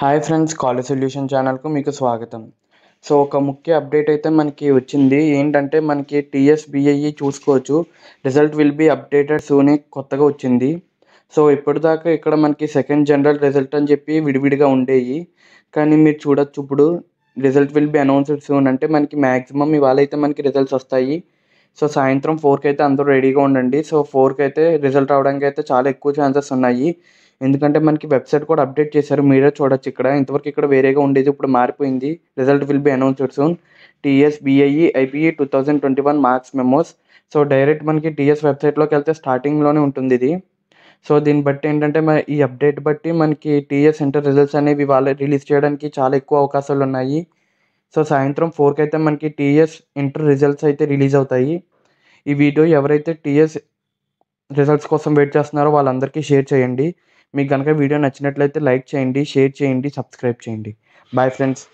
hi friends college solution ఛానల్కు మీకు స్వాగతం సో ఒక ముఖ్య అప్డేట్ అయితే మనకి వచ్చింది ఏంటంటే మనకి టీఎస్బిఐఈ e చూసుకోవచ్చు రిజల్ట్ విల్ బీ అప్డేటెడ్ సూనే కొత్తగా వచ్చింది సో ఇప్పటిదాకా ఇక్కడ మనకి సెకండ్ జనరల్ రిజల్ట్ అని చెప్పి విడివిడిగా ఉండేవి కానీ మీరు చూడొచ్చు ఇప్పుడు result will be announced soon అంటే మనకి మ్యాక్సిమం ఇవాళ అయితే మనకి రిజల్ట్స్ వస్తాయి సో సాయంత్రం ఫోర్కి అయితే అందరూ రెడీగా ఉండండి సో ఫోర్కి అయితే రిజల్ట్ రావడానికి అయితే చాలా ఎక్కువ ఛాన్సెస్ ఉన్నాయి ఎందుకంటే మనకి వెబ్సైట్ కూడా అప్డేట్ చేశారు మీరే చూడొచ్చు ఇక్కడ ఇంతవరకు ఇక్కడ వేరేగా ఉండేది ఇప్పుడు మారిపోయింది result will be announced soon TS BIE IPE two thousand twenty one marks memos so direct మనకి టీఎస్ వెబ్సైట్లోకి వెళ్తే స్టార్టింగ్లోనే ఉంటుంది ఇది సో దీన్ని బట్టి ఏంటంటే మన ఈ అప్డేట్ బట్టి మనకి టీఎస్ ఇంటర్ రిజల్ట్స్ అనేవి వాళ్ళు రిలీజ్ చేయడానికి చాలా ఎక్కువ అవకాశాలు ఉన్నాయి సో సాయంత్రం ఫోర్కి అయితే మనకి టీఎస్ ఇంటర్ రిజల్ట్స్ అయితే రిలీజ్ అవుతాయి ఈ వీడియో ఎవరైతే టీఎస్ రిజల్ట్స్ కోసం వెయిట్ చేస్తున్నారో వాళ్ళందరికీ షేర్ చేయండి మీకు కనుక వీడియో నచ్చినట్లయితే లైక్ చేయండి షేర్ చేయండి సబ్స్క్రైబ్ చేయండి బాయ్ ఫ్రెండ్స్